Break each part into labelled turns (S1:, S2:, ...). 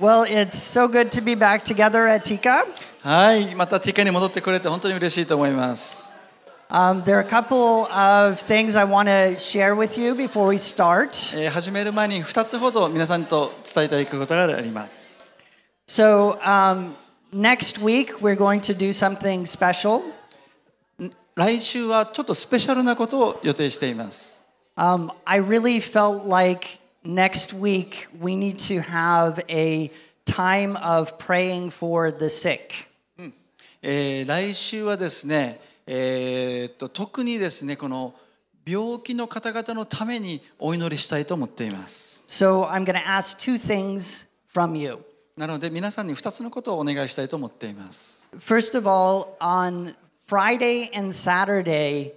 S1: Well, it's so good to be back together at Tika.
S2: はい、また Tika に戻ってくれて本当に嬉しいと思います。
S1: Um, there are a couple of things I want to share with you before we start.
S2: えー、始める前に2つほど皆さんと伝えたいことがあります。
S1: So, eh, um, next week we're going to do something special. 来週はち
S2: ょっとスペシャルなことを予定しています。
S1: Um, I really felt like next week we need to have a time of praying
S2: for the sick. えー、来週はですね、えー、っと特にですねこの病気の方々のためにお祈りしたいと思っています。
S1: So hmm. eh, I'm going to ask two things
S2: from you. なので皆さんに2つのことをお願いしたいと思っています。
S1: First of all, on Friday and Saturday,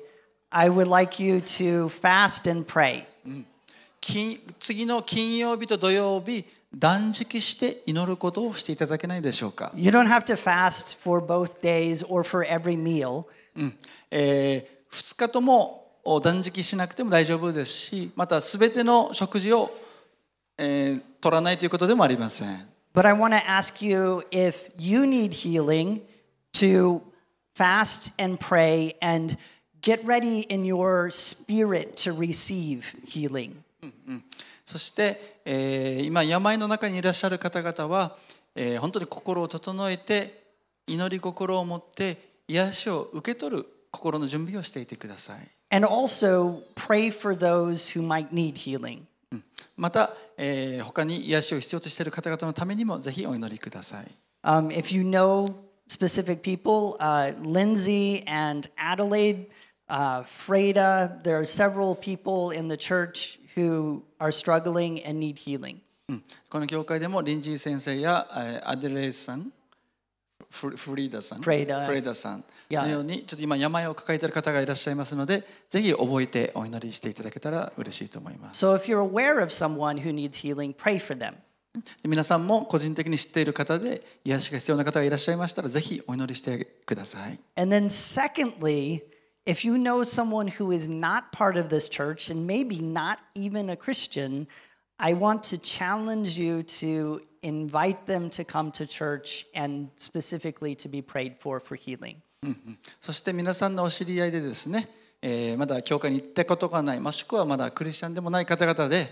S1: I would like you to fast and pray.
S2: 次の金曜日と土曜日断食して祈ることをしていただけないでしょうか You don't
S1: have to fast for both days or for every meal. うんえ
S2: 2日とも断食しなくても大丈夫ですしまたすべての食事を、えー、取らないということでもありません
S1: But I want to ask you if you need healing to fast and pray and get ready in your spirit to receive healing.
S2: うんうん、そして、え今病の中にいらっしゃる方々は、え本当に心を整えて祈り心を持って癒しを受け取る心の準備をしていてください。And also pray for those who might need healing. また、え他に癒しを必要としている方々のためにもぜひお祈りください。
S1: if you know specific people, uh, Lindsay and Adelaide, uh, Freda, there are several people in the church who are
S2: struggling and need healing. この教会でもリンジー先生やアデレイさん、フリーダさん、フレイダレイダさんのように、ちょっと今病を抱えている方がいらっしゃいますので、ぜひ覚えてお祈りしていただけたら嬉しいと思います。So if you're aware of someone who needs healing, pray for them. 皆さんも個人的に知っている方で癒しが必要な方がいらっしゃいましたら、ぜひお祈りしてください。And then secondly,
S1: If you know someone who is not part of this church and maybe not even a Christian, I want to challenge you to invite them to come to church
S2: and specifically to be prayed for for healing. そして皆さんのお知り合いでですね、えー、まだ教会に行ったことがない、もしくはまだクリスチャンでもない方々で、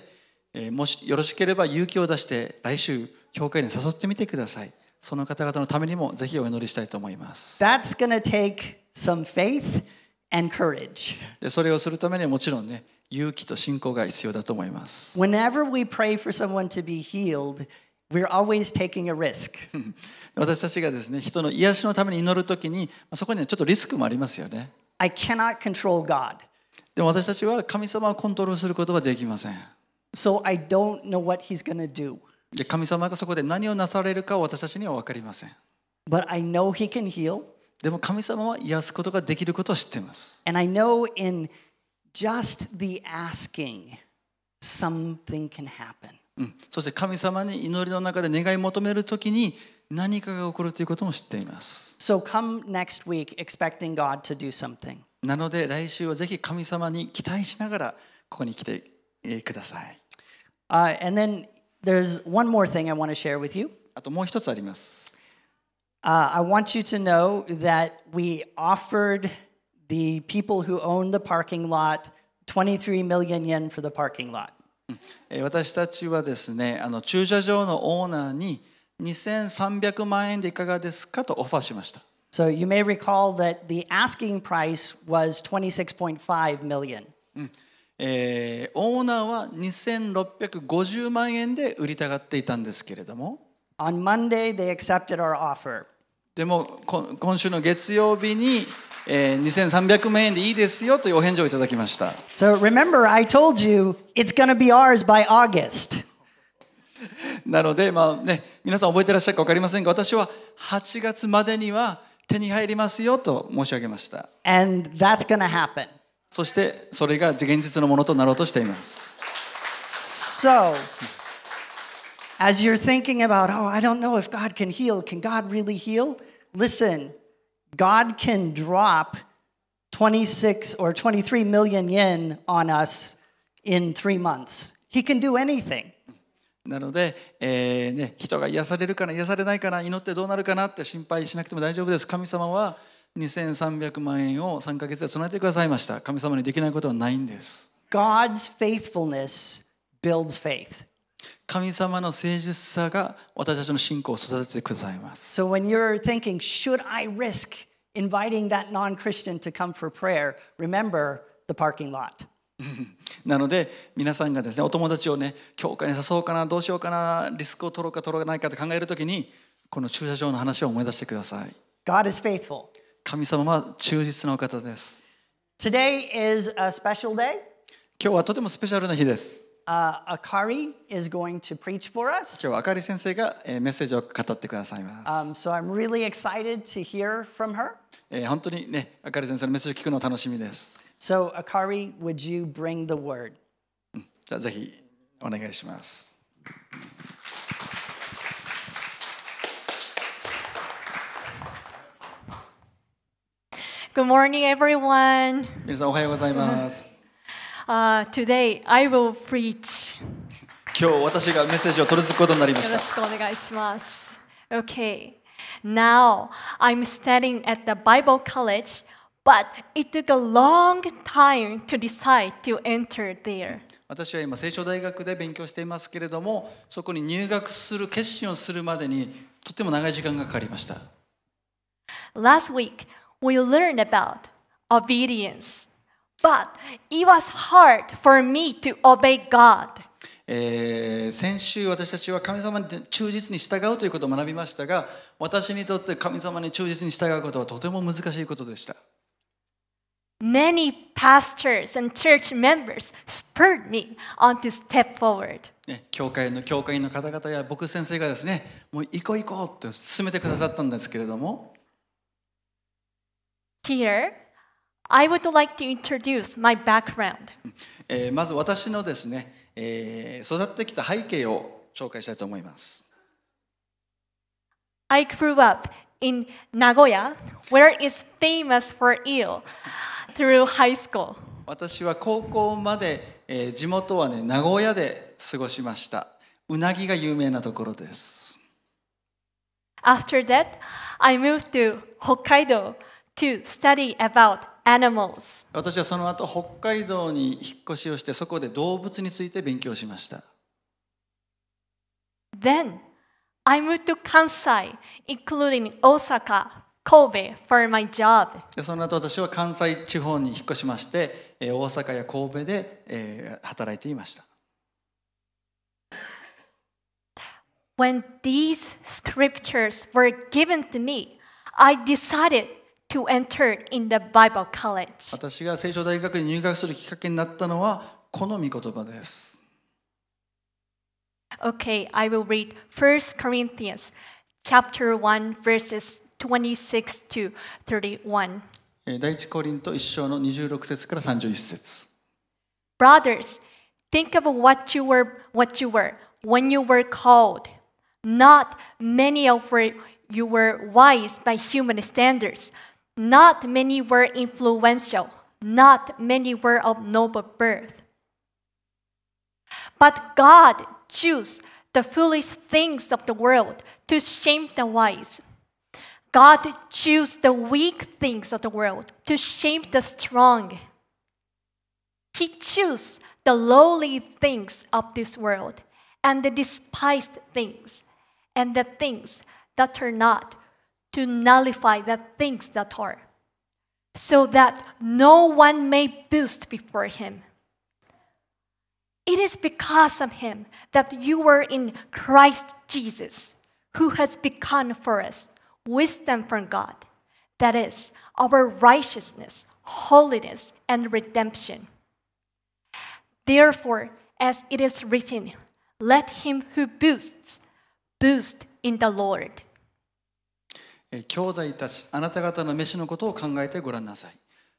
S2: えー、もしよろしければ勇気を出して来週教会に誘ってみてください。その方々のためにもぜひお祈りしたいと思います。That's gonna take some faith.
S1: and courage.
S2: でそれをするためにはもちろんね、勇気と信仰が必要だと思います。
S1: Whenever we pray for someone to be healed, we're always taking a risk.
S2: 私たちがですね、人の癒しのために祈るときに、そこにはちょっとリスクもありますよね。I cannot control God. でも私たちは神様をコントロールすることはできません。So I don't know what he's going do. で神様がそこで何をなされるかを私たちには分かりません。But I know he can heal. でも神様は癒すことができることを知っています。
S1: And I know in just the asking, something
S2: can happen. うん、そして神様に祈りの中で願い求めるときに何かが起こるということも知っています。
S1: So come next week expecting God to do something.
S2: なので来週はぜひ神様に期待しながらここに来てください。Uh, and then there's one more thing I want to share with you. あともう一つあります。
S1: Uh, I want you to know that we offered the people who own the parking lot 23 million yen for the parking lot.
S2: 私たちはですね、あの駐車場のオーナーに2300万円でいかがですかとオファーしました。So you may recall that the asking price was
S1: 26.5 million. うん
S2: えー、オーナーは2650万円で売りたがっていたんですけれども。On Monday, they accepted our offer. でも今週の月曜日に、えー、2300万円でいいですよというお返事をいただきました。
S1: So remember, I told you it's gonna be ours by
S2: August. なので、まあね、皆さん覚えてらっしゃるか分かりませんが、私は8月までには手に入りますよと申し上げました。
S1: And that's gonna happen.
S2: そしてそれが現実のものとなろうとしています。
S1: So, As you're thinking about, oh, I don't know if God can heal, can God really heal? Listen, God can drop 26 or 23 million yen on us in three months. He can do
S2: anything. なので、えーね、人が癒されるかな、癒されないかな、祈ってどうなるかなって心配しなくても大丈夫です。神様は2300万円を3ヶ月で備えてくださいました。神様にできないことはないんです。
S1: God's faithfulness builds faith.
S2: 神様の誠実さが私たちの信仰を育ててくださいます。
S1: So when you're thinking, should I risk inviting that non Christian to come for prayer, remember the parking lot.
S2: なので皆さんがですねお友達をね教会に誘おうかなどうしようかなリスクを取ろうか取らないかって考えるときにこの駐車場の話を思い出してください。God is faithful. 神様は忠実なお方です。
S1: Today is a special day.
S2: 今日はとてもスペシャルな日です。
S1: uh, Akari is going to preach for us.
S2: 今日はあかり先生が、えー、メッセージを語ってくださいま
S1: す。Um, so I'm really excited to hear from her. So Akari, would you bring the word?
S3: Good morning, everyone. uh, today I will preach.
S2: 今日私がメッセージを取り付くことになりました。よろ
S3: しくお願いします。Okay. Now I'm studying at the Bible College, but it took a long time to decide to enter there.
S2: 私は今、聖書大学で勉強していますけれども、そこに入学する決心をするまでにとても長い時間がかか
S3: りました。Last week, we learned about obedience. But it was hard for me to obey God.
S2: えー、先週私たちは神様に忠実に従うということを学びましたが私にとって神様に忠実に従うことはとても難しいことでした。
S3: Many pastors and church members spurred me on to step forward.
S2: ね、教会の教会の方々や僕先生がですね、もう行こう行こうって進めてくださったんですけれども。
S3: Peter I would like to introduce my background.
S2: えー、まず私のですね、えー、育ってきた背景を紹介したいと思います。
S3: I grew up in Nagoya, where is famous for eel, through high school.
S2: 私は高校まで、えー、地元はね名古屋で過ごしました。うなぎが有名なところです。
S3: After that, I moved to Hokkaido to study about animals.
S2: 私はその後北海道に引っ越しをしてそこで動物について勉強しました。
S3: Then I moved to Kansai, including Osaka, Kobe, for my job.
S2: その後私は関西地方に引っ越しまして、大阪や神戸で働いていました。
S3: When these scriptures were given to me, I decided to enter in the Bible college. 私
S2: が聖書大学に入学するきっかけになったのはこの御言葉です。
S3: Okay, I will read 1 Corinthians chapter 1 verses 26 to 31.
S2: 第一コリント26節から31節
S3: brothers think of what you were what you were when you were called. Not many of you were wise by human standards. Not many were influential. Not many were of noble birth. But God chose the foolish things of the world to shame the wise. God chose the weak things of the world to shame the strong. He chose the lowly things of this world and the despised things and the things that are not to nullify the things that are, so that no one may boast before him. It is because of him that you were in Christ Jesus, who has become for us wisdom from God, that is, our righteousness, holiness, and redemption. Therefore, as it is written, let him who boasts boast in the Lord.
S2: 兄弟たちあなた方の飯のことを考えてごらんなさい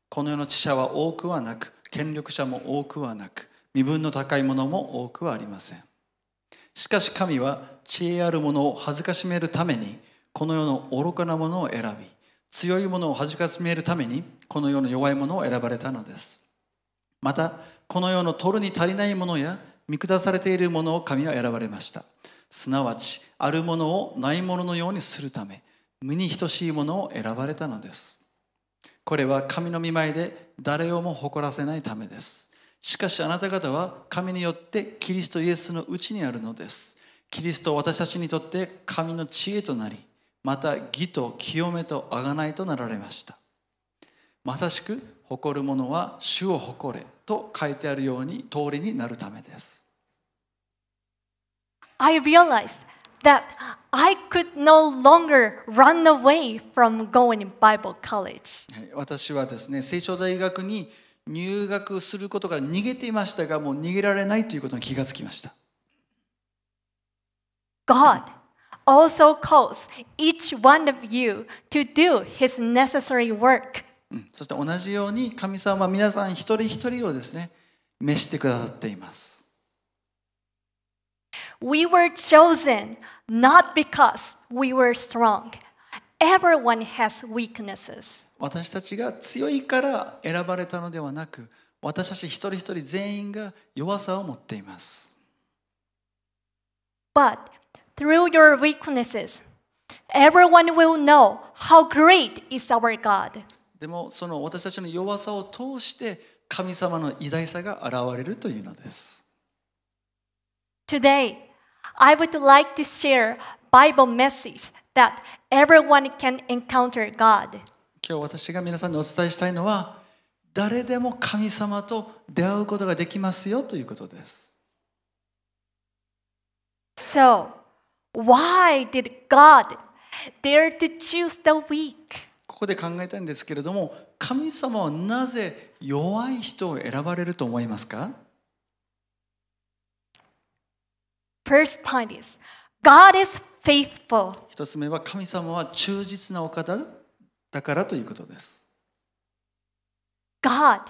S2: この世の知者は多くはなく権力者も多くはなく身分の高いものも多くはありませんしかし神は知恵あるものを恥ずめるためにこの世の愚かなものを選び強いものを恥ずかしめるためにこの世の弱いものを選ばれたのですまたこの世の取るに足りないものや見下されているものを神は選ばれましたすなわちあるものをないもののようにするため身に等しいものを選ばれたのですこれは神の見舞いで誰をも誇らせないためですしかしあなた方は神によってキリストイエスのうちにあるのですキリストは私たちにとって神の知恵となりまた義と清めと贖いとなられましたまさしく誇る者は主を誇れと書いてあるように通りになるためです
S3: I realized that I could no longer run away from going to Bible college.
S2: 私はですね、成長大学に入学することから逃げていましたが、もう逃げられないということに気がつきました。
S3: God also calls each one of you to do his necessary work.
S2: そして同じように神様は皆さん一人一人をですね、召してくださっています。
S3: We were chosen not because we were strong. Everyone has weaknesses.
S2: 私たちが強いから選ばれたのではなく、私たち一人一人全員が弱さを持っています。
S3: But through your weaknesses, everyone will know how great is our God.
S2: でもその私たちの弱さを通して神様の偉大さが現れるというのです。
S3: Today, I would like to share Bible message that everyone can encounter God.
S2: 今日私が皆さんにお伝えしたいのは誰でも神様と出会うことができますよということです。
S3: So, why did God dare to choose the weak?
S2: ここで考えたいんですけれども、神様はなぜ弱い人を選ばれると思いますか
S3: First point is God is faithful.
S2: 一つ目は神様は忠実なお方だからということです。
S3: God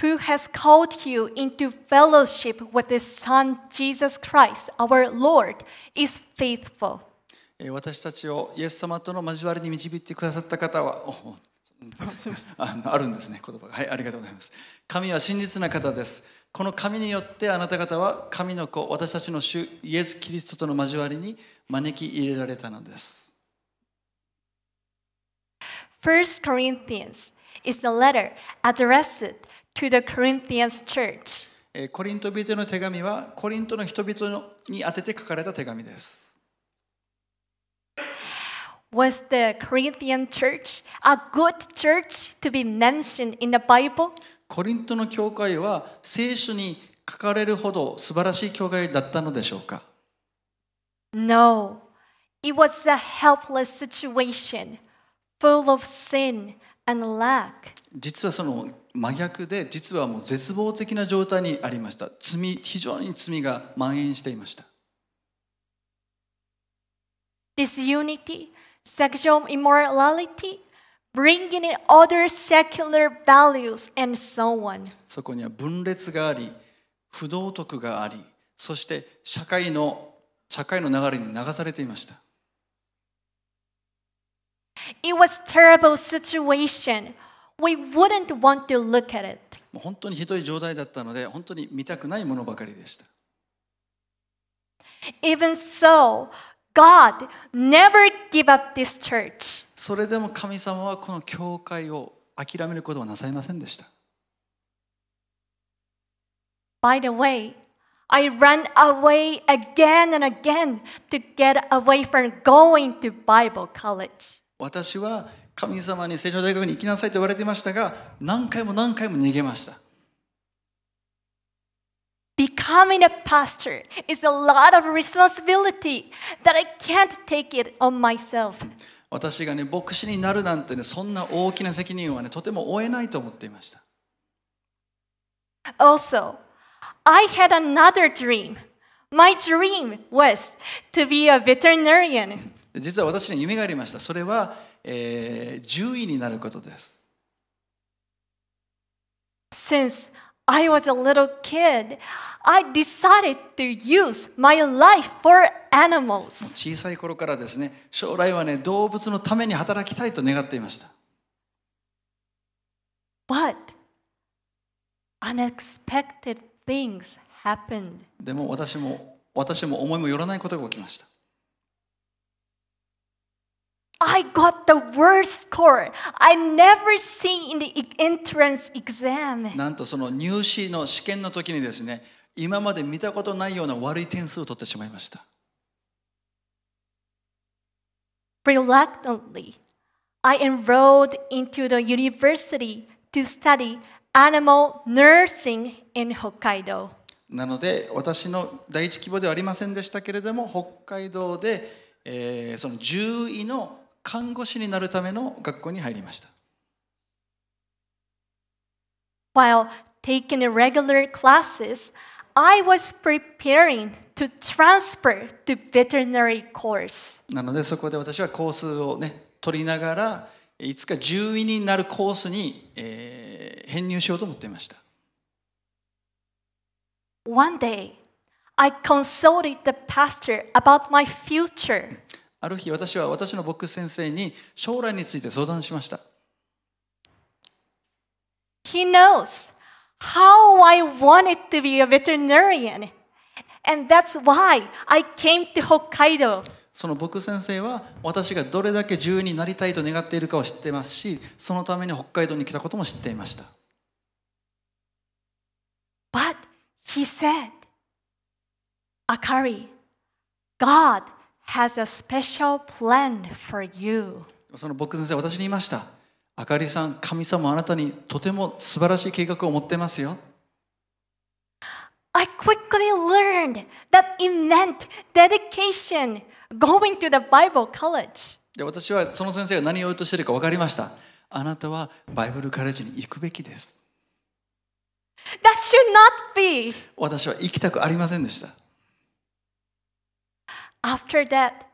S3: who has called you into fellowship with his son Jesus Christ, our Lord, is faithful.
S2: 私たちをイエス様との交わりに導いてくださった方は、ああるんですね、言葉が。はい、ありがとうございます。神は真実な方です。この神によってあなた方は神の子私たちの主イエス・キリストとの交わりに招き入れられたのです。
S3: 1 Corinthians is the letter addressed to the Corinthians church.
S2: コリント人への手紙はコリントの人々に宛てて書かれた手紙です。
S3: Was the Corinthian church a good church to be mentioned in the Bible?
S2: コリントの教会は聖書に書かれるほど素晴らしい教会だったのでしょうか
S3: No, it was a helpless situation, full of sin and lack.
S2: 実はその真逆で、実はもう絶望的な状態にありました。罪、非常に罪が蔓延してい
S3: ました。Disunity, sexual immorality, bringing in other secular values and so on.
S2: そこには分裂があり、不道徳があり、そして社会の社会の流れに流されていました。
S3: It was terrible situation. We wouldn't want to look at it.
S2: もう本当にひどい状態だったので、本当に見たくないものばかりでした。
S3: Even so, God never give up this church.
S2: それでも神様はこの教会を諦めることはなさいませんでした。
S3: By the way, I ran away again and again to get away from going to Bible college.
S2: 私は神様に聖書大学に行きなさいと言われていましたが、何回も何回も逃げました。
S3: Becoming a pastor is a lot of responsibility that I can't take it on myself.
S2: 私がね、牧師になるなんてね、そんな大きな責任はね、とても負えないと思っていました。
S3: Also, I had another dream. My dream was to be a veterinarian.
S2: 実は私に夢がありました。それは、えー、獣医になることです。
S3: Since I was a little kid. I decided to use my life for animals.
S2: 小さい頃からですね、将来はね、動物のために働きたいと願っていました。
S3: But unexpected things happened.
S2: でも私も私も思いもよらないことが起きました。
S3: I got the worst score I never seen in the entrance exam.
S2: なんとその入試の試験の時にですね、今まで見たことないような悪い点数を取ってしまいました。
S3: Reluctantly, I enrolled into the university to study animal nursing in Hokkaido.
S2: なので私の第一希望ではありませんでしたけれども北海道で、えー、その獣医の看護師になるための学校に入りました。
S3: While taking r r e g u l a r classes, I was preparing to transfer to veterinary course.
S2: なのでそこで私はコースをね取りながらいつか獣医になるコースに、えー、編入しようと思っていました。
S3: One day, I consulted the pastor about my future.
S2: ある日私は私の牧師先生に将来について相談しました。
S3: He knows how I wanted to be a veterinarian. And that's why I came to Hokkaido.
S2: その僕先生は私がどれだけ自由になりたいと願っているかを知ってますしそのために北海道に来たことも知っていました。
S3: But he said, Akari, God has a special plan for you.
S2: その僕先生、私に言いました。あかりさん、神様あなたにとても素晴らしい計画を持ってますよ。
S3: I quickly learned that it meant dedication going to the Bible college.
S2: で私はその先生が何を言うとしているか分かりました。あなたはバイブルカレッジに行くべきです。
S3: That should not be.
S2: 私は行きたくありませんでした。
S3: After that,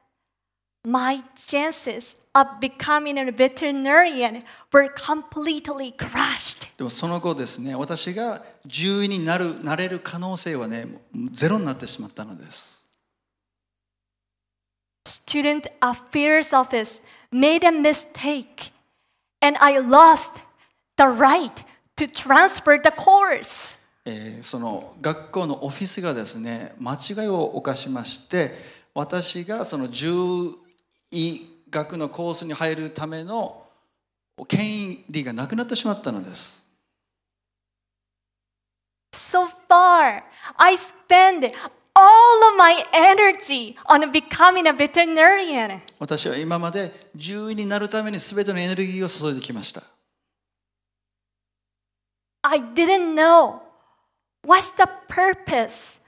S3: my chances of becoming a veterinarian were completely crushed.
S2: でもその後ですね、私が獣医になるなれる可能性はね、ゼロになってしまったので
S3: す。Student Affairs Office made a mistake, and I lost the right to transfer the course.
S2: えー、その学校のオフィスがですね、間違いを犯しまして、私がその獣医学のコースに入るための権利がなくなってしまったのです。
S3: So far, I spend all of my energy on becoming a veterinarian.
S2: 私は今まで獣医になるために全てのエネルギーを注いできました。
S3: I didn't know what's the purpose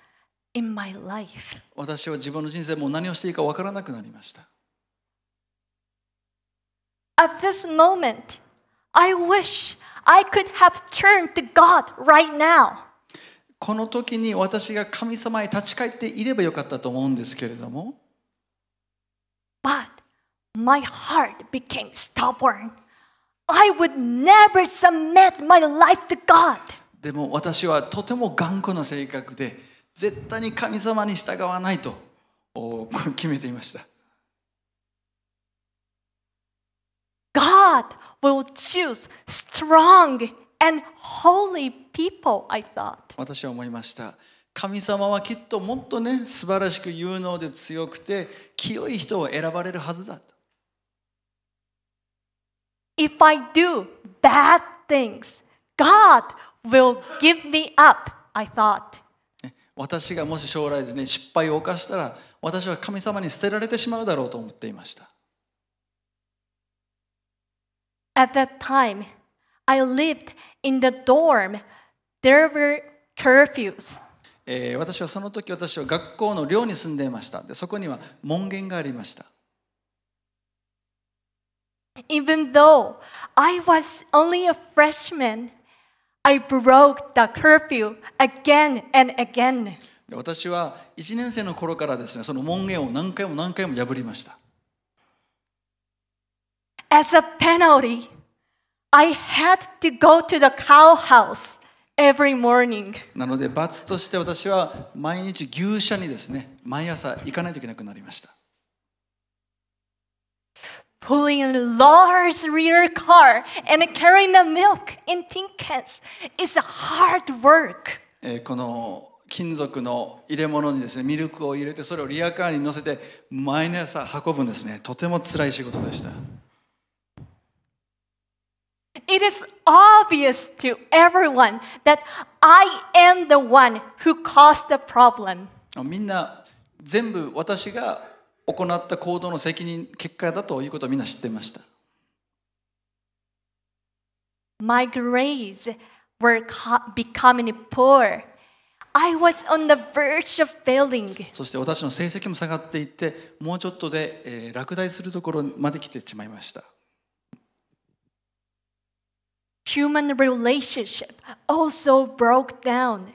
S3: in my life.
S2: 私は自分の人生も何をしていいか分からなくなりました。
S3: At this moment, I wish I could have turned to God right now.
S2: この時に私が神様へ立ち返っていればよかったと思うんですけれども。
S3: But my heart became stubborn. I would never submit my life to God.
S2: でも私はとても頑固な性格で。絶対に神様に従わないと決めていました。
S3: God will choose strong and holy people, I thought.
S2: 私は思いました。神様はきっともっとね、素晴らしく有能で強くて、清い人を選ばれるはずだと。
S3: If I do bad things, God will give me up, I thought.
S2: 私がもし将来ですね失敗を犯したら私は神様に捨てられてしまうだろうと思っていました。
S3: At that time, I lived in the dorm. There were curfews.
S2: えー、私はその時私は学校の寮に住んでいましたでそこには門限がありました
S3: Even though I was only a freshman I broke the curfew again and again.
S2: 私は1年生の頃からですね、その門限を何回も何回も破りました。
S3: As a penalty, I had to go to the cow house every morning.
S2: なので、罰として私は毎日牛舎にですね、毎朝行かないといけなくなりました。
S3: pulling a large rear car and carrying the milk in tin cans is hard work.
S2: この金属の入れ物にですねミルクを入れてそれをリアカーに乗せて毎朝運ぶんですねとても辛い仕事でした。
S3: It is obvious to everyone that I am the one who caused the problem.
S2: みんな全部私が行った行動の責任結果だということをみんな知っていまし
S3: た。My grades were becoming poor. I was on the verge of failing. そし
S2: て私の成績も下がっていって、もうちょっとで、えー、落第するところまで来てしまいまし
S3: た。Human relationship also broke down,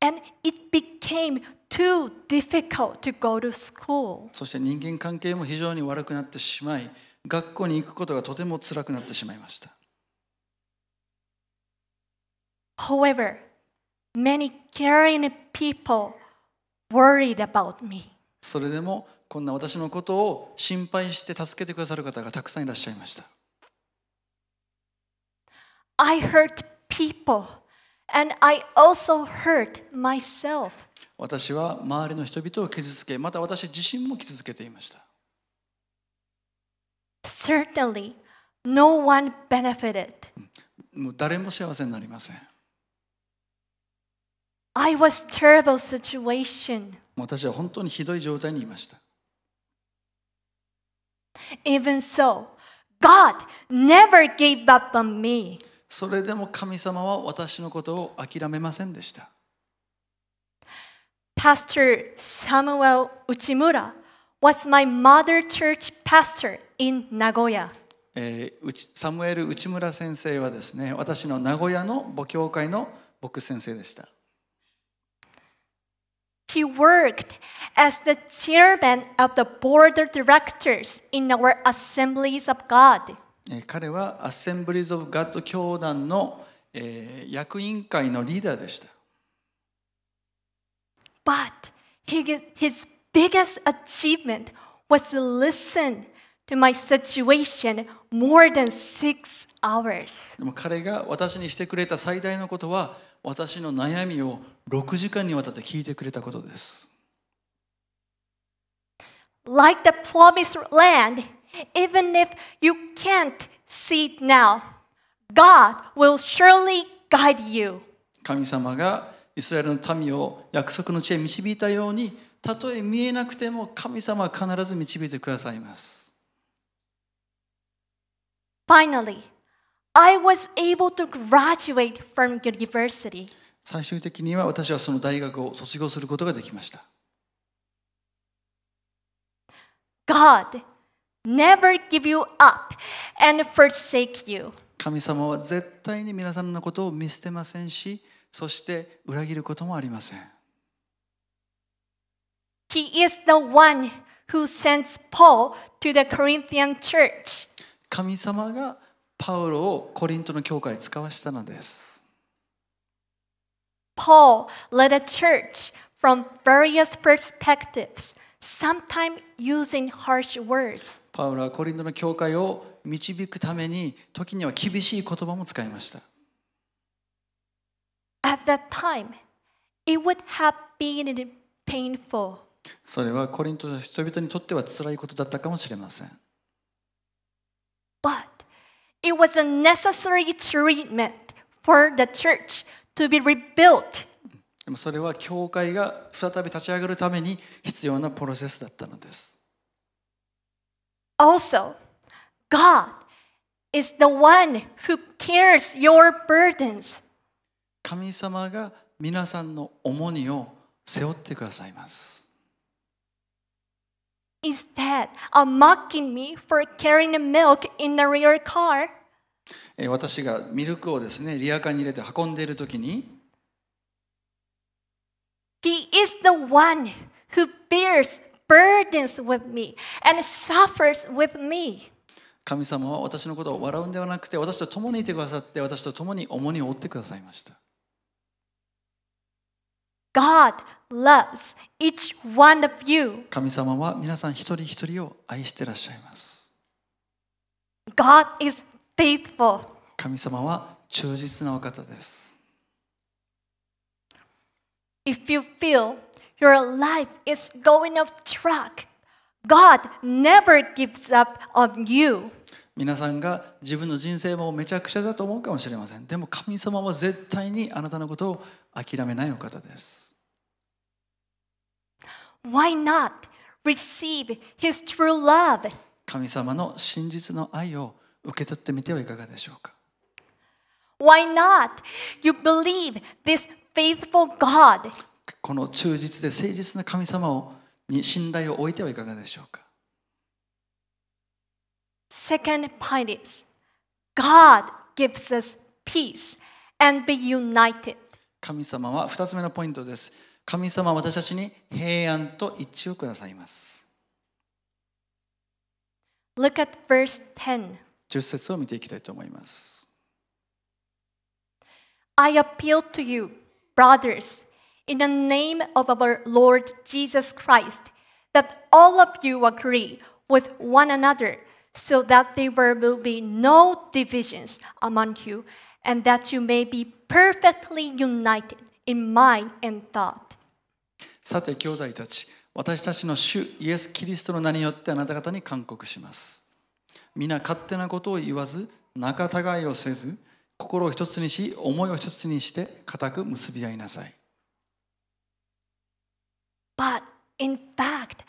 S3: and it became too difficult to go to school.
S2: そして人間関係も非常に悪くなってしまい、学校に行くことがとても辛くなってしまいました。
S3: However, many caring people worried about me.
S2: それでもこんな私のことを心配して助けてくださる方がたくさんいらっしゃいました。
S3: I hurt people and I also hurt myself.
S2: 私は周りの人々を傷つけまた私自身も傷つけていました
S3: Certainly, no one benefited.
S2: もう誰も幸せになりません
S3: I was terrible situation.
S2: 私は本当にひどい状態にいました
S3: Even so,
S2: God never gave up on me. それでも神様は私のことを諦めませんでした
S3: pastor Samuel Uchimura was my mother church pastor in Nagoya.
S2: えー、サムエル内村先生はですね私の名古屋の母教会の牧師先生でした。
S3: He worked as the chairman of the board of directors in our Assemblies of God.
S2: 彼はアッセンブリーズ・オブ・ガッド教団の、えー、役員会のリーダーでした。
S3: But his biggest achievement was to listen to my situation more than six hours.
S2: でも彼が私にしてくれた最大のことは私の悩みを6時間にわたって聞いてくれたことです。
S3: Like the promised land, even if you can't see it now, God will surely guide you.
S2: 神様がイスラエルの民を約束の地へ導いたようにたとえ見えなくても神様は必ず導いてくださいます。
S3: Finally, I was able to graduate from university.
S2: 最終的には私はその大学を卒業することができました。
S3: God never give you up and forsake you.
S2: 神様は絶対に皆さんのことを見捨てませんし、そして裏切ることもありません。
S3: He is the one who sends Paul to the Corinthian church.
S2: 神様がパウロをコリントの教会に使わしたのです。
S3: Paul led a church from various perspectives, sometimes using harsh words.
S2: パウロはコリントの教会を導くために時には厳しい言葉も使いました。
S3: At that time, it would have been painful.
S2: それはコリントの人々にとっては辛いことだったかもしれません。
S3: But it was a necessary treatment for the church to be rebuilt.
S2: でもそれは教会が再び立ち上がるために必要なプロセスだったのです。
S3: Also, God is the one who cares your burdens.
S2: 神様が皆さんの重荷を背負ってくださいます。
S3: Instead of mocking me for carrying milk in the rear car,
S2: 私がミルクをですね、リアカーに入れて運んでいるときに、
S3: He is the one who bears burdens with me and suffers with me.
S2: 神様は私のことを笑うんではなくて、私と共にいてくださって、私と共に重荷を負ってくださいました。
S3: God loves each one of you.
S2: 神様は皆さん一人一人を愛してらっしゃいます。
S3: God is faithful.
S2: 神様は忠実なお方です。
S3: If you feel your life is going off track, God never gives up on you.
S2: 皆さんが自分の人生もめちゃくちゃだと思うかもしれません。でも神様は絶対にあなたのことを諦めないお方です。
S3: Why not receive his true love?
S2: 神様の真実の愛を受け取ってみてはいかがでしょうか
S3: Why not you believe this faithful God?
S2: この忠実で誠実な神様をに信頼を置いてはいかがでしょうか
S3: Second point is God gives us peace and be united.
S2: 神様は2つ目のポイントです神様は私たちに平安と一致をくださいます
S3: Look at verse 10.
S2: 10節を見ていきたいと思います
S3: I appeal to you, brothers, in the name of our Lord Jesus Christ, that all of you agree with one another, so that there will be no divisions among you and that you may be perfectly united in mind and thought.
S2: さて、兄弟たち、私たちの主イエス・キリストの名によってあなた方に勧告します。皆勝手なことを言わず、仲違いをせず、心を一つにし、思いを一つにして、固く結び合いなさい。
S3: But in fact,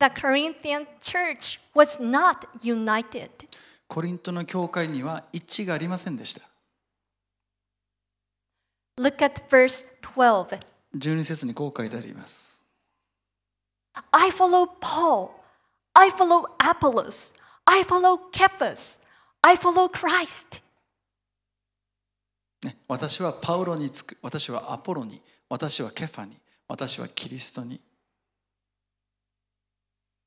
S3: the Corinthian church was not united.
S2: コリントの教会には一致がありませんでした。
S3: Look at verse 12.
S2: 12節にこう書いてあります。
S3: I follow Paul. I follow Apollos. I follow Cephas. I follow Christ.
S2: 私はパウロにつく、私はアポロに、私はケファに、私はキリストに。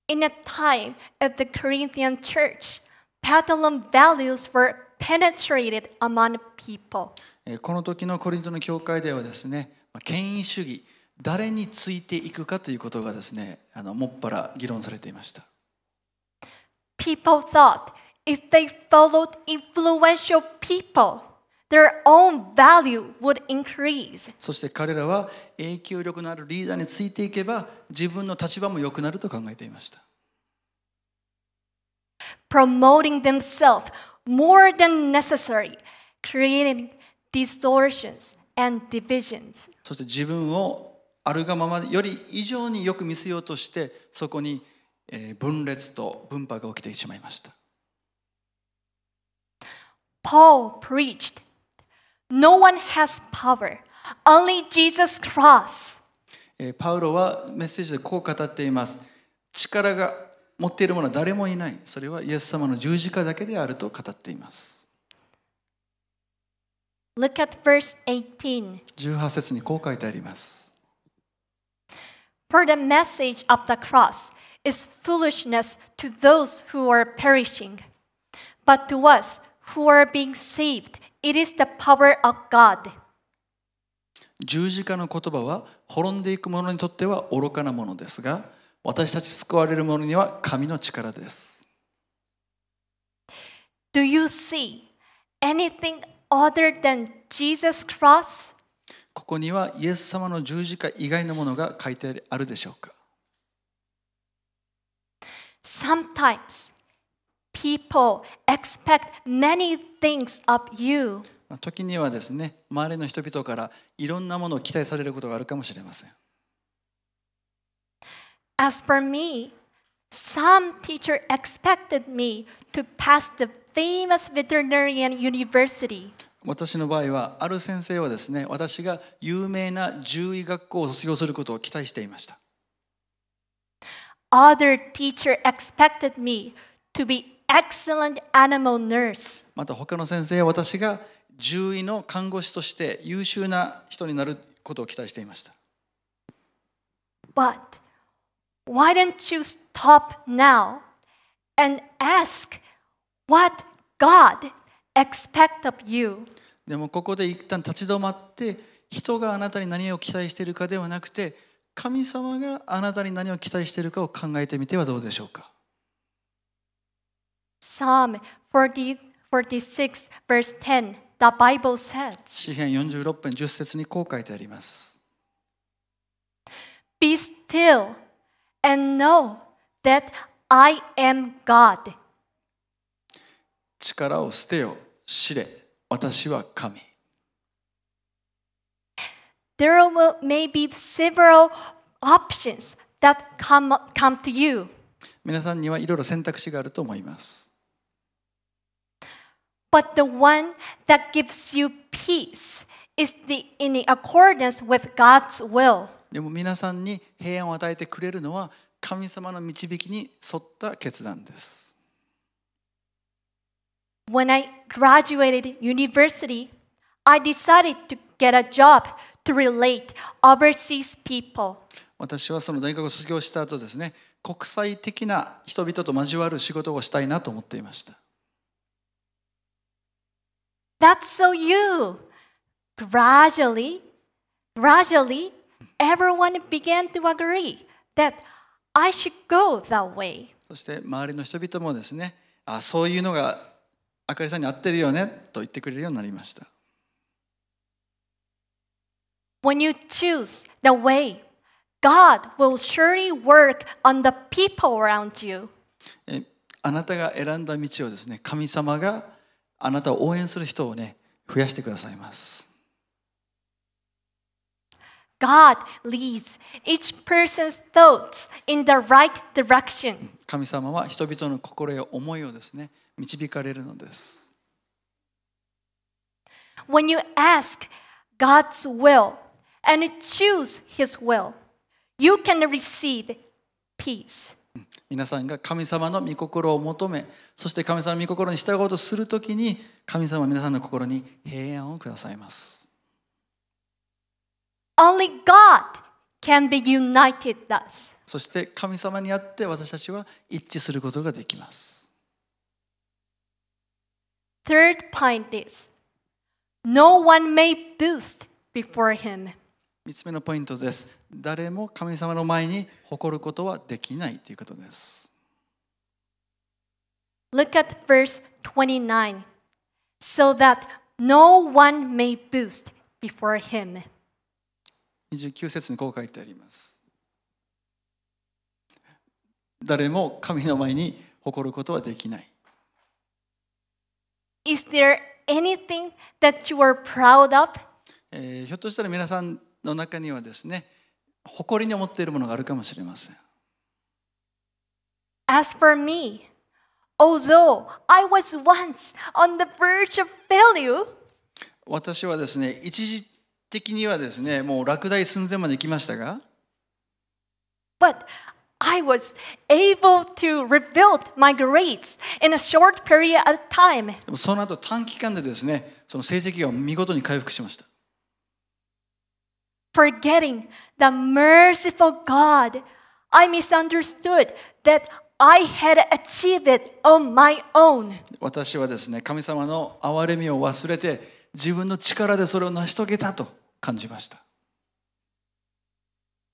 S3: In a time at the Corinthian church, Patalum values were penetrated among people.
S2: この時のコリントの教会ではですね権威主義誰についていくかということがですねあのもっぱら議論されていました。
S3: People thought if they followed influential people, their own value would increase.
S2: そして彼らは影響力のあるリーダーについていけば自分の立場も良くなると考えていました。
S3: Promoting themselves more than necessary c r e a t i n g distortions and divisions.
S2: そして自分をあるがままより以上によく見せようとしてそこに分裂と分派が起きてしまいました。
S3: Paul preached, No one has power, only Jesus cross.
S2: パウロはメッセージでこう語っています。力が持っているものは誰もいない。それはイエス様の十字架だけであると語っています。
S3: Look at verse 18.
S2: 18節にこう書いてあります。
S3: For the message of the cross is foolishness to those who are perishing, but to us who are being saved, it is the power of God.
S2: 十字架の言葉は滅んでいく者にとっては愚かなものですが、私たち救われる者には神の力です。
S3: Do you see anything other than Jesus' cross?
S2: ここにはイエス様の十字架以外のものが書いてあるでしょうか
S3: Sometimes people expect many things of you.
S2: 時にはですね、周りの人々からいろんなものを期待されることがあるかもしれません。
S3: As for me, Some teacher expected me to pass the famous veterinarian university.
S2: 私の場合は、ある先生はですね、私が有名な獣医学校を卒業することを期待していました。
S3: Other teacher expected me to be excellent animal nurse.
S2: また他の先生は私が獣医の看護師として優秀な人になることを期待していました。
S3: But Why don't you stop now and ask what God expects of you? でもここで一旦立ち止まって
S2: 人があなたに何を期待しているかではなくて神様があなたに何を期待しているかを考えてみてはどうでしょうか
S3: Psalm 4 6 verse 10 The Bible says
S2: 詩篇46編10節にこう書いてあります
S3: Be still and know that I am God.
S2: 力を捨てよ、知れ、私は神。
S3: There may be several options that come, come to you.
S2: 皆さんにはいろいろ選択肢があると思います。
S3: But the one that gives you peace is the, in accordance with God's will.
S2: でも皆さんに平安を与えてくれるのは神様の導きに沿った決断です。
S3: When I graduated university, I decided to get a job to relate overseas people.
S2: 私はその大学を卒業した後ですね、国際的な人々と交わる仕事をしたいなと思っていました。
S3: That's so you! Gradually, gradually, everyone began to agree that I should go that way.
S2: そして周りの人々もですね、あそういうのがあかりさんに合ってるよねと言ってくれるようになりました。
S3: When you choose the way, God will surely work on the people around you.
S2: あなたが選んだ道をですね、神様があなたを応援する人をね、増やしてくださいます。
S3: God leads each person's thoughts in the right direction.
S2: 神様は人々の心や思いをですね、導かれるの
S3: です。When you ask God's will and choose His will, you can receive peace.
S2: 皆さんが神様の御心を求め、そして神様の御心に従おうとするときに、神様は皆さんの心に平安をくださいます。
S3: Only God can be united thus.
S2: そして神様にあって私たちは一致することができます。
S3: Third point is No one may boast before him.
S2: 3つ目のポイントです。誰も神様の前に誇ることはできないということです。
S3: Look at verse 29. So that no one may b o o s t before him.
S2: 29節にこう書いてあります誰も神の前に誇ることはできない
S3: Is there anything that you are proud of?
S2: えー、ひょっとしたら皆さんの中にはですね誇りに思っているものがあるかもしれません
S3: As for me, although I was once on the verge of failure,
S2: 私はですね一時的にはですね、もう落第寸前まで行きましたが。
S3: But I was able to rebuild my grades in a short period of time.
S2: でもその後短期間でですね、その成績が見事に回復しました。
S3: Forgetting the merciful God, I misunderstood that I had achieved it on my own.
S2: 私はですね、神様の憐れみを忘れて、自分の力でそれを成し遂げたと。感じました。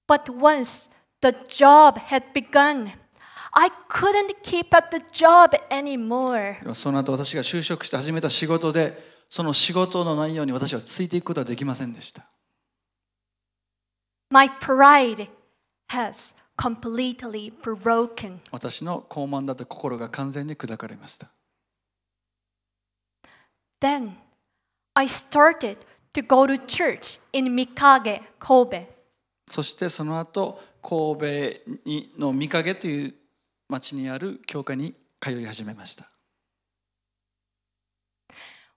S3: But once the job had begun, I couldn't keep up the job anymore.
S2: その後私が就職して始めた仕事で、その仕事の内容に私はついていくことはできませんでした。
S3: My pride has completely broken.
S2: 私の傲慢だった心が完全に砕かれました。
S3: Then I started to go to church in Mikage, Kobe.
S2: そしてその後、神戸の御影という町にある教会に通い始めました。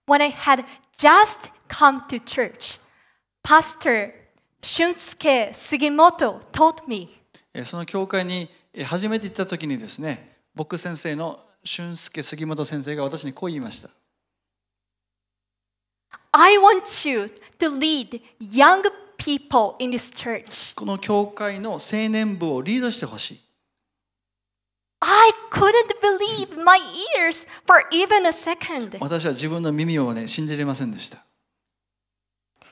S3: When I had just come to church, Pastor Shunsuke Sugimoto taught me.
S2: その教会に初めて行った時にですね、僕先生の俊介杉本先生が私にこう言いました。
S3: I want you to lead young people in this church.
S2: この教会の青年部をリードしてほしい。
S3: I couldn't believe my ears for even a second. 私
S2: は自分の耳をね、信じれませんでした。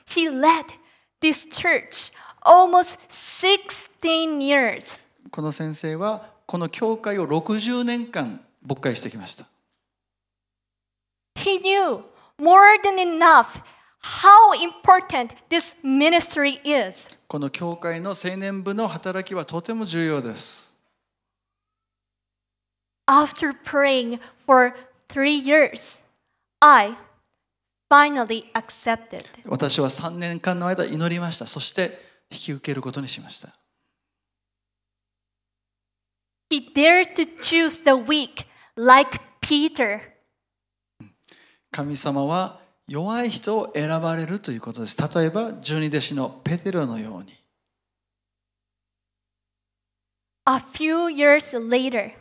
S3: He led this church almost 16 years.
S2: この先生はこの教会を60年間勃会してきました。
S3: He knew more than enough how important this ministry is.
S2: この教会の青年部の働きはとても重要です。
S3: After praying for three years, I finally accepted.
S2: 私は3年間の間祈りました。そして引き受けることにしました。
S3: He dared to choose the weak like Peter.
S2: 神様は弱い人を選ばれるということです。例えば、十二弟子のペテロのように。
S3: A few years later,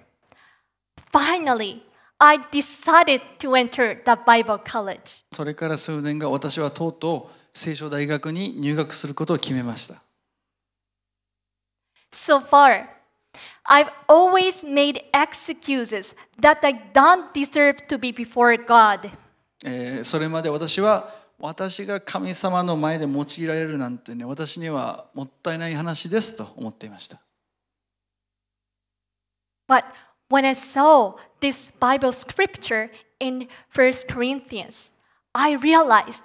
S3: finally, I decided to enter the Bible college.
S2: それから数年後、私はとうとう聖書大学に入学することを決めました。
S3: So far, I've always made excuses that I don't deserve to be before God.
S2: えー、それまで私は私が神様の前で用いられるなんてね私にはもったいない話ですと思っていました。
S3: But when I saw this Bible scripture in 1 Corinthians, I realized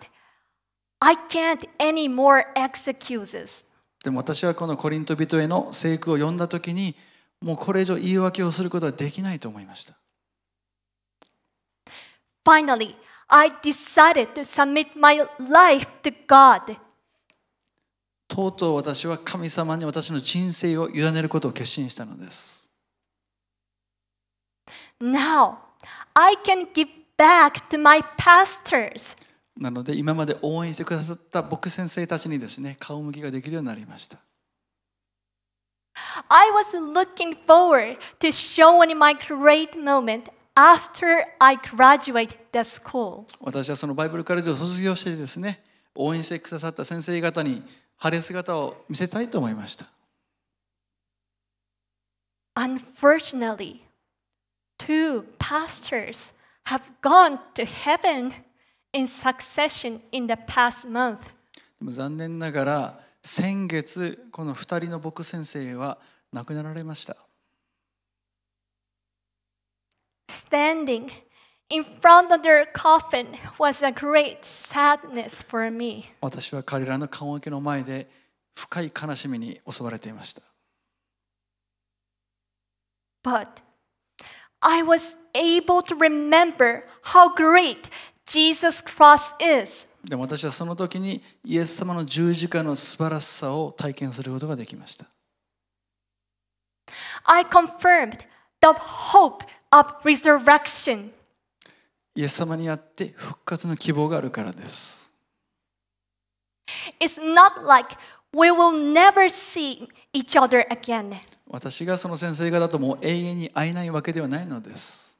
S3: I can't any more excuses.
S2: でも私はこのコリント人への聖句を読んだときにもうこれ以上言い訳をすることはできないと思いました。
S3: Finally, I decided to submit my life to God.
S2: とうとう私は神様に私の人生を委ねることを決心したのです。
S3: Now, I can give back to my pastors.
S2: なので今まで応援してくださった僕先生たちにですね、顔向きができるようになりました。
S3: I was looking forward to showing my great moment after I graduate the school.
S2: 私はそのバイブルカレッジを卒業してですね、応援してくださった先生方に晴れ姿を見せたいと思いました。
S3: Unfortunately, two pastors have gone to heaven in succession in the past month.
S2: でも残念ながら、先月、この2人の僕先生は亡くなられました。
S3: standing in front of their coffin was a great sadness for me.
S2: 私は彼らの棺桶の前で深い悲しみに襲われていました。
S3: But I was able to remember how great Jesus Cross is.
S2: でも私はその時にイエス様の十字架の素晴らしさを体験することができました。
S3: I confirmed the hope of resurrection.
S2: イエス様にあって復活の希望があるからです。
S3: It's not like we will never see each other again.
S2: 私がその先生方とも永遠に会えないわけではないのです。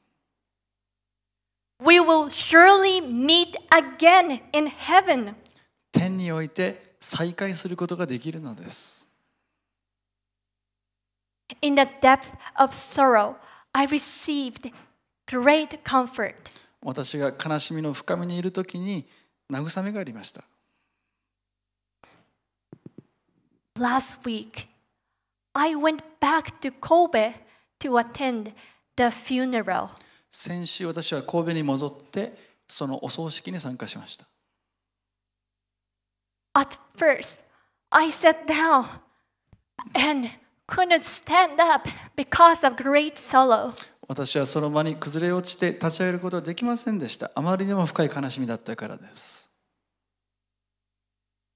S3: We will surely meet again in heaven. 天において
S2: 再会することができるのです。
S3: In the depth of sorrow, I received great comfort.
S2: 私が悲しみの深みにいるときに慰めがありました。
S3: Last week, I went back to Kobe to attend the funeral.
S2: 先週私は神戸に戻ってそのお葬式に参加しました。
S3: At first, I sat down and couldn't stand up because of great sorrow.
S2: 私はその場に崩れ落ちて立ち上げることはできませんでした。あまりにも深い悲しみだったからです。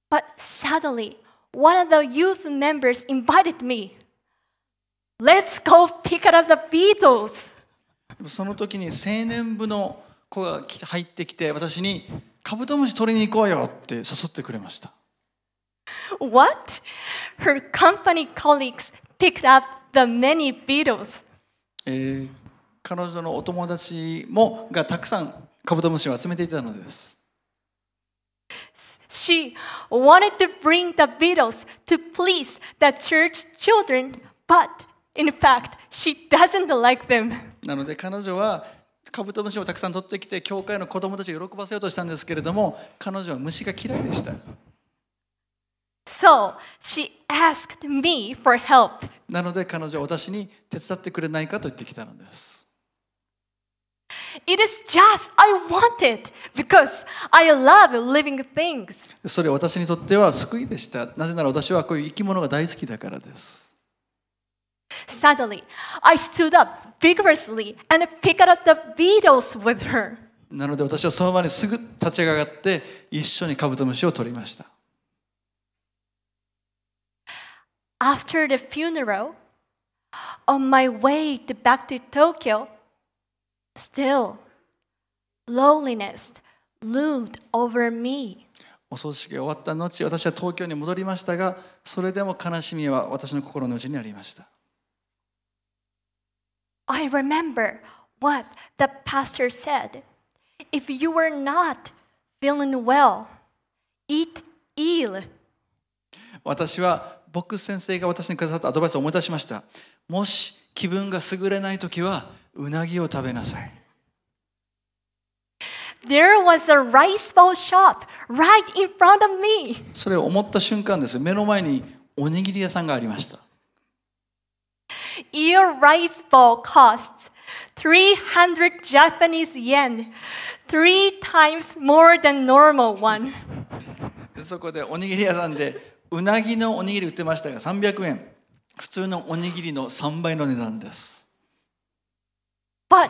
S3: But suddenly, one of the youth members invited me. Let's go pick up the Beatles!
S2: その時に青年部の子が入ってきて私にカブトムシ取りに行こうよって誘ってくれました。
S3: What? Her company colleagues picked up the many beetles.
S2: えー、彼女のお友達もがたくさんカブトムシを集めていたのです。
S3: She wanted to bring the beetles to please the church children, but in fact, she doesn't like them.
S2: なので彼女はカブトムシをたくさん取ってきて教会の子供たちを喜ばせようとしたんですけれども彼女は虫が嫌いでした。
S3: So she asked me for help.
S2: なので彼女は私に手伝ってくれないかと言ってきたのです。
S3: It is just I want it because I love living things.
S2: それは私にとっては救いでした。なぜなら私はこういう生き物が大好きだからです。
S3: Suddenly, I stood up vigorously and picked up the beetles with her.
S2: なので私はその場にすぐ立ち上がって一緒にカブトムシを取りました。
S3: After the funeral, on my way to back to Tokyo, still loneliness loomed over me.
S2: お葬式が終わった後、私は東京に戻りましたが、それでも悲しみは私の心の内にありました。
S3: I remember what the pastor said. If you were not feeling well, eat eel.
S2: 私は僕先生が私にくださったアドバイスを思い出しましたもし気分が優れない時はうなぎを食べなさい
S3: There was a rice bowl shop right in front of me.
S2: それを思った瞬間です。目の前におにぎり屋さんがありました。
S3: Your rice bowl costs 300 Japanese yen, three times more than normal one.
S2: そこでおにぎり屋さんでうなぎのおにぎり売ってましたが300円普通のおにぎりの3倍の値段です
S3: But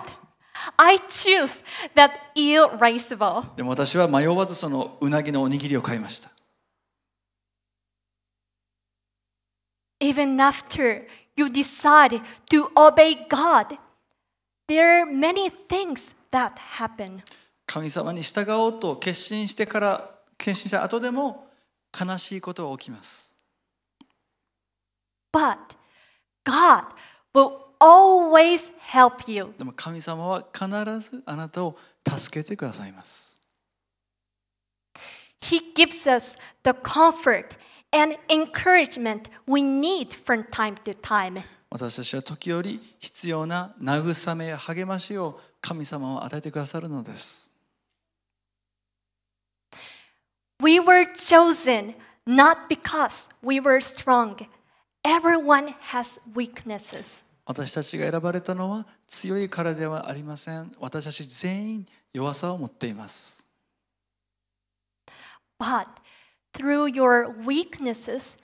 S3: I choose that irascible
S2: でも私は迷わずそのうなぎのおにぎりを買いました
S3: Even after you decide to obey God there are many things that happen
S2: 神様に従おうと決心してから決心した後でも悲しいことは起きます。
S3: But God will
S2: always help you. でも神様は必ずあなたを助けてくだ
S3: さいます。He gives us the comfort and encouragement we need from time to time.
S2: 私たちは時折必要な慰めや励ましを神様は与えてくださるのです。
S3: We were chosen not because we were strong. Everyone has weaknesses. 私
S2: たちが選ばれたのは強いからではありません。私たち全員弱さを持っ
S3: ています。But through your weaknesses,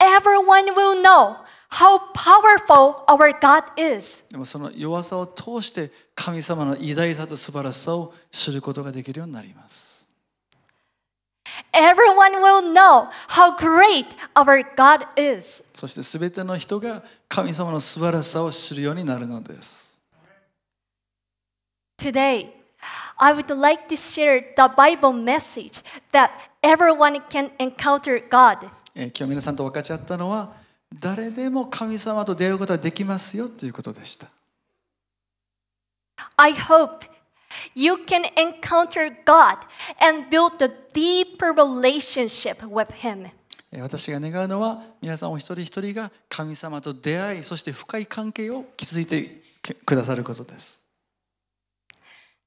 S3: everyone will know how powerful our God is.
S2: でもその弱さを通して神様の偉大さと素晴らしさを知ることができるようになります。
S3: everyone will know how great our God is.
S2: そしてすべての人が神様の素晴らしさを知るようになるのです。
S3: Today, I would like to share the Bible message that everyone can encounter God.
S2: 今日皆さんと分かち合ったのは、誰でも神様と出会うことはできますよということでした。
S3: I hope You can encounter God and build a deeper relationship with Him.
S2: 私が願うのは皆さんお一人一人が神様と出会いそして深い関係を築いてくださることです。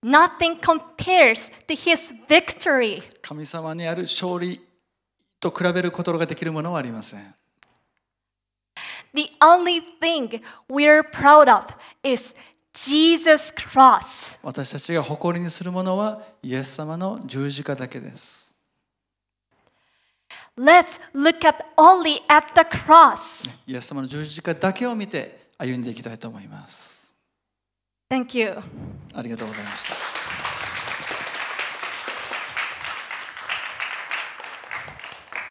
S3: Nothing compares to his victory.
S2: 神様にある勝利と比べることができるものはありません。
S3: The only thing we're proud of is Jesus cross.
S2: 私たちが誇りにするものはイエス様の十字架だけです。
S3: Let's look up only at the cross.
S2: イエス様の十字架だけを見て歩んでいきたいと
S3: 思います。Thank you. ありがとうございました。